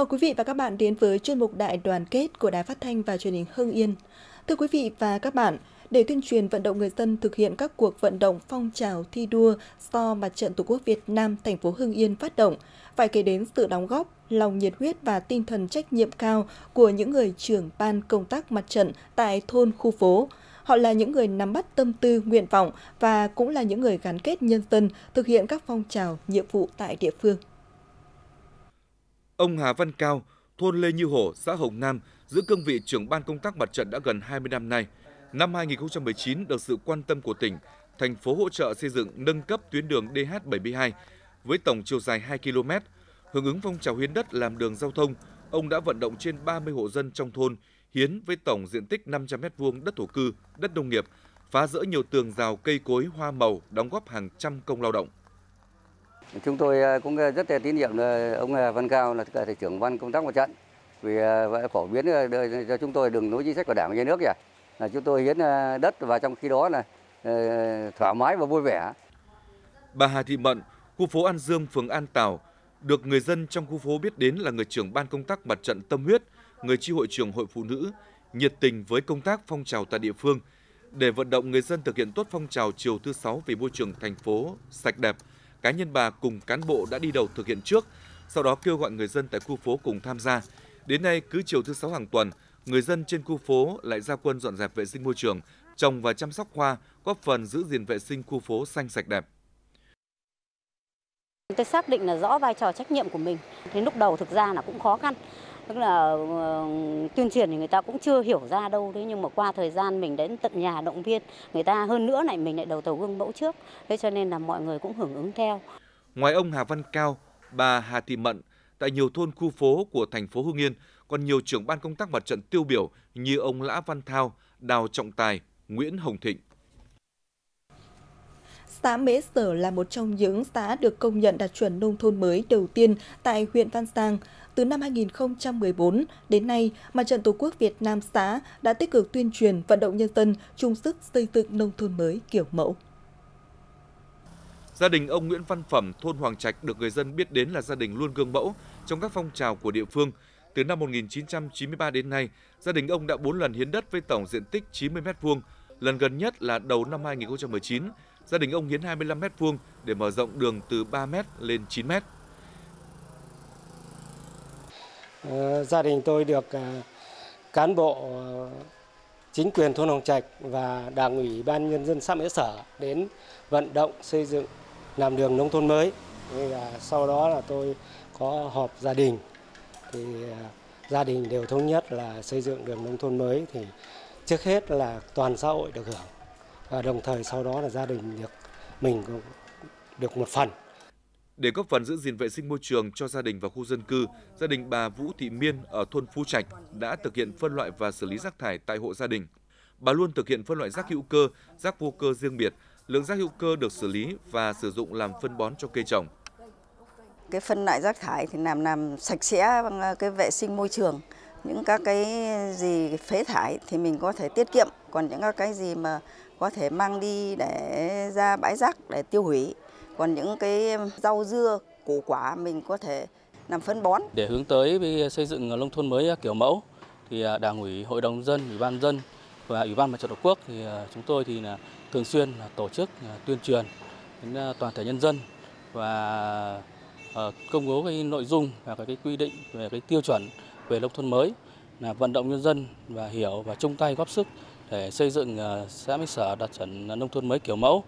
Mời quý vị và các bạn đến với chuyên mục Đại đoàn kết của Đài Phát thanh và Truyền hình Hưng Yên. Thưa quý vị và các bạn, để tuyên truyền vận động người dân thực hiện các cuộc vận động phong trào thi đua do Mặt trận Tổ quốc Việt Nam thành phố Hưng Yên phát động, phải kể đến sự đóng góp, lòng nhiệt huyết và tinh thần trách nhiệm cao của những người trưởng ban công tác mặt trận tại thôn khu phố. Họ là những người nắm bắt tâm tư, nguyện vọng và cũng là những người gắn kết nhân dân thực hiện các phong trào, nhiệm vụ tại địa phương. Ông Hà Văn Cao, thôn Lê Như Hổ, xã Hồng Nam, giữ cương vị trưởng ban công tác mặt trận đã gần 20 năm nay. Năm 2019 được sự quan tâm của tỉnh, thành phố hỗ trợ xây dựng nâng cấp tuyến đường DH72 với tổng chiều dài 2 km. Hưởng ứng phong trào hiến đất làm đường giao thông, ông đã vận động trên 30 hộ dân trong thôn hiến với tổng diện tích 500 m2 đất thổ cư, đất nông nghiệp, phá rỡ nhiều tường rào cây cối hoa màu, đóng góp hàng trăm công lao động. Chúng tôi ờ, cũng ờ, rất tín nhiệm ờ, ông Văn Cao là thể trưởng ban công tác mặt trận vì phổ biến cho chúng tôi đường lối chính sách của Đảng và Nhà nước vậy Là chúng tôi hiến đất và trong khi đó là thoải mái và vui vẻ. Bà Hà Thị Mận, khu phố An Dương, phường An Tảo, được người dân trong khu phố biết đến là người trưởng ban công tác mặt trận tâm huyết, người chi hội trưởng hội phụ nữ, nhiệt tình với công tác phong trào tại địa phương để vận động người dân thực hiện tốt phong trào chiều thứ sáu vì môi trường thành phố sạch đẹp – cá nhân bà cùng cán bộ đã đi đầu thực hiện trước, sau đó kêu gọi người dân tại khu phố cùng tham gia. Đến nay, cứ chiều thứ sáu hàng tuần, người dân trên khu phố lại ra quân dọn dẹp vệ sinh môi trường, trồng và chăm sóc hoa, góp phần giữ gìn vệ sinh khu phố xanh sạch đẹp. Tôi xác định là rõ vai trò trách nhiệm của mình. Thì lúc đầu thực ra là cũng khó khăn, tức là ờ, tuyên truyền thì người ta cũng chưa hiểu ra đâu thế nhưng mà qua thời gian mình đến tận nhà động viên người ta hơn nữa lại mình lại đầu tàu gương mẫu trước thế cho nên là mọi người cũng hưởng ứng theo ngoài ông Hà Văn Cao bà Hà Thị Mận tại nhiều thôn khu phố của thành phố Hưng Yên còn nhiều trưởng ban công tác mặt trận tiêu biểu như ông Lã Văn Thao Đào Trọng Tài Nguyễn Hồng Thịnh Xã Mễ Sở là một trong những xã được công nhận đạt chuẩn nông thôn mới đầu tiên tại huyện Văn Giang. Từ năm 2014 đến nay, Mặt trận Tổ quốc Việt Nam xã đã tích cực tuyên truyền vận động nhân dân chung sức xây dựng nông thôn mới kiểu mẫu. Gia đình ông Nguyễn Văn Phẩm, thôn Hoàng Trạch được người dân biết đến là gia đình luôn gương mẫu trong các phong trào của địa phương. Từ năm 1993 đến nay, gia đình ông đã 4 lần hiến đất với tổng diện tích 90 m2, lần gần nhất là đầu năm 2019 gia đình ông hiến 25 m2 để mở rộng đường từ 3 m lên 9 m. Ờ, gia đình tôi được ờ, cán bộ ờ, chính quyền thôn Hồng Trạch và Đảng ủy Ban nhân dân xã Mễ Sở đến vận động xây dựng làm đường nông thôn mới. sau đó là tôi có họp gia đình thì gia đình đều thống nhất là xây dựng đường nông thôn mới thì trước hết là toàn xã hội được hưởng và đồng thời sau đó là gia đình được mình cũng được một phần. Để góp phần giữ gìn vệ sinh môi trường cho gia đình và khu dân cư, gia đình bà Vũ Thị Miên ở thôn Phú Trạch đã thực hiện phân loại và xử lý rác thải tại hộ gia đình. Bà luôn thực hiện phân loại rác hữu cơ, rác vô cơ riêng biệt. Lượng rác hữu cơ được xử lý và sử dụng làm phân bón cho cây trồng. Cái phân loại rác thải thì làm làm sạch sẽ bằng ờ, cái vệ sinh môi trường. Những các cái gì phế thải thì mình có thể tiết kiệm, còn những các cái gì mà có thể mang đi để ra bãi rác để tiêu hủy. Còn những cái rau dưa, củ quả mình có thể làm phân bón. Để hướng tới xây dựng nông thôn mới kiểu mẫu thì à, Đảng ủy, Hội đồng dân, Ủy ban dân và Ủy ban Mặt trận Tổ quốc thì à, chúng tôi thì là thường xuyên tổ chức à, tuyên truyền đến toàn thể nhân dân và công bố cái nội dung và cái quy định về cái tiêu chuẩn về nông thôn mới là vận động nhân dân và hiểu và chung tay góp sức để xây dựng ờ, xã Mỹ Sở đạt chuẩn nông thôn mới kiểu mẫu.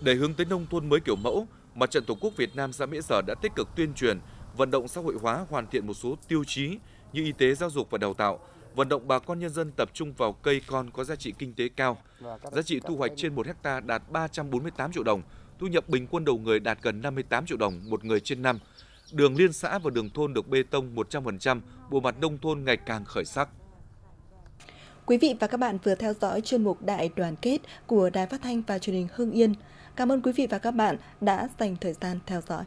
Để hướng tới nông thôn mới kiểu mẫu, Mặt trận Tổ quốc Việt Nam xã Mỹ Sở đã tích cực tuyên truyền, vận động xã hội hóa hoàn thiện một số tiêu chí như y tế, giáo dục và đào tạo, vận động bà con nhân dân tập trung vào cây con có giá trị kinh tế cao. Giá trị thu hoạch trên 1 hecta đạt 348 triệu đồng, thu nhập bình quân đầu người đạt gần 58 triệu đồng một người trên năm. Đường liên xã và đường thôn được bê tông 100%, bộ mặt nông thôn ngày càng khởi sắc. Quý vị và các bạn vừa theo dõi chuyên mục Đại đoàn kết của Đài Phát thanh và Truyền hình Hưng Yên. Cảm ơn quý vị và các bạn đã dành thời gian theo dõi.